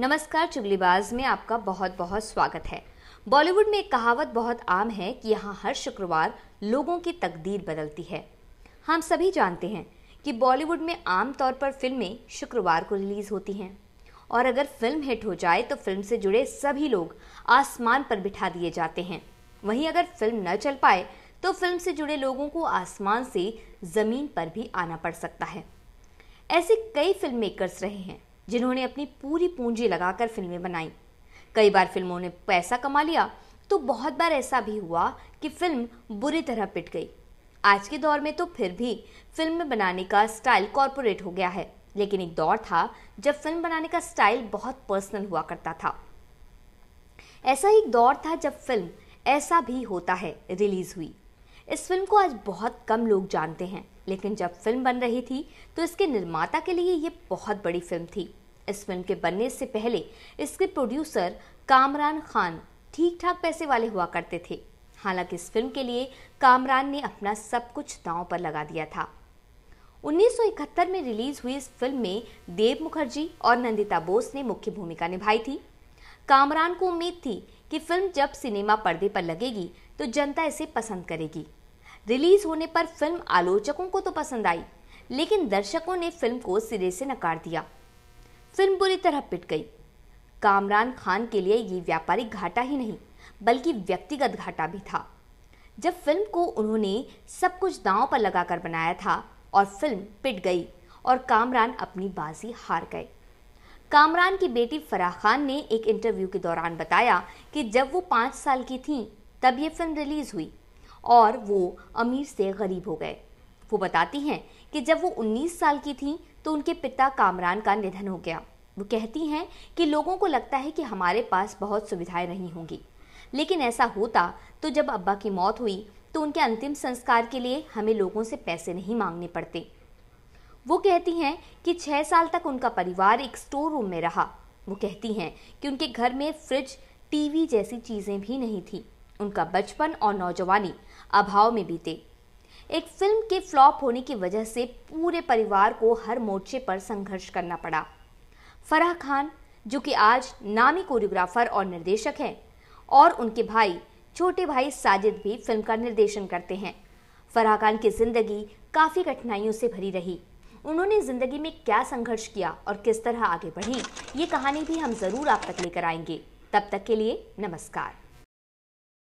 नमस्कार चुगलीबाज में आपका बहुत बहुत स्वागत है बॉलीवुड में एक कहावत बहुत आम है कि यहाँ हर शुक्रवार लोगों की तकदीर बदलती है हम सभी जानते हैं कि बॉलीवुड में आमतौर पर फिल्में शुक्रवार को रिलीज़ होती हैं और अगर फिल्म हिट हो जाए तो फिल्म से जुड़े सभी लोग आसमान पर बिठा दिए जाते हैं वहीं अगर फिल्म न चल पाए तो फिल्म से जुड़े लोगों को आसमान से ज़मीन पर भी आना पड़ सकता है ऐसे कई फिल्म मेकर्स रहे हैं जिन्होंने अपनी पूरी पूंजी लगाकर फिल्में बनाई कई बार फिल्मों ने पैसा कमा लिया तो बहुत बार ऐसा भी हुआ कि फिल्म बुरी तरह पिट गई आज के दौर में तो फिर भी फिल्म बनाने का स्टाइल कॉरपोरेट हो गया है लेकिन एक दौर था जब फिल्म बनाने का स्टाइल बहुत पर्सनल हुआ करता था ऐसा एक दौर था जब फिल्म ऐसा भी होता है रिलीज हुई इस फिल्म को आज बहुत कम लोग जानते हैं लेकिन जब फिल्म बन रही थी तो इसके निर्माता के लिए ये बहुत बड़ी फिल्म थी इस फिल्म के बनने से पहले इसके प्रोड्यूसर कामरान खान ठीक ठाक पैसे वाले हुआ करते थे हालांकि इस फिल्म के लिए कामरान ने अपना सब कुछ दांव पर लगा दिया था 1971 में रिलीज हुई इस फिल्म में देव मुखर्जी और नंदिता बोस ने मुख्य भूमिका निभाई थी कामरान को उम्मीद थी कि फिल्म जब सिनेमा पर्दे पर लगेगी तो जनता इसे पसंद करेगी रिलीज होने पर फिल्म आलोचकों को तो पसंद आई लेकिन दर्शकों ने फिल्म को सिरे से नकार दिया फिल्म बुरी तरह पिट गई कामरान खान के लिए ये व्यापारिक घाटा ही नहीं बल्कि व्यक्तिगत घाटा भी था जब फिल्म को उन्होंने सब कुछ दांव पर लगाकर बनाया था और फिल्म पिट गई और कामरान अपनी बाजी हार गए कामरान की बेटी फराह खान ने एक इंटरव्यू के दौरान बताया कि जब वो पाँच साल की थी तब ये फिल्म रिलीज़ हुई और वो अमीर से गरीब हो गए वो बताती हैं कि जब वो 19 साल की थी तो उनके पिता कामरान का निधन हो गया वो कहती हैं कि लोगों को लगता है कि हमारे पास बहुत सुविधाएं नहीं होंगी लेकिन ऐसा होता तो जब अब्बा की मौत हुई तो उनके अंतिम संस्कार के लिए हमें लोगों से पैसे नहीं मांगने पड़ते वो कहती हैं कि छः साल तक उनका परिवार एक स्टोर रूम में रहा वो कहती हैं कि उनके घर में फ्रिज टीवी जैसी चीज़ें भी नहीं थी उनका बचपन और नौजवानी अभाव में बीते एक फिल्म के फ्लॉप होने की वजह से पूरे परिवार को हर मोर्चे पर संघर्ष करना पड़ा फराह खान जो कि आज नामी कोरियोग्राफर और निर्देशक हैं और उनके भाई छोटे भाई साजिद भी फिल्म का निर्देशन करते हैं फराह खान की ज़िंदगी काफ़ी कठिनाइयों से भरी रही उन्होंने ज़िंदगी में क्या संघर्ष किया और किस तरह आगे बढ़ी ये कहानी भी हम ज़रूर आप तक लेकर आएंगे तब तक के लिए नमस्कार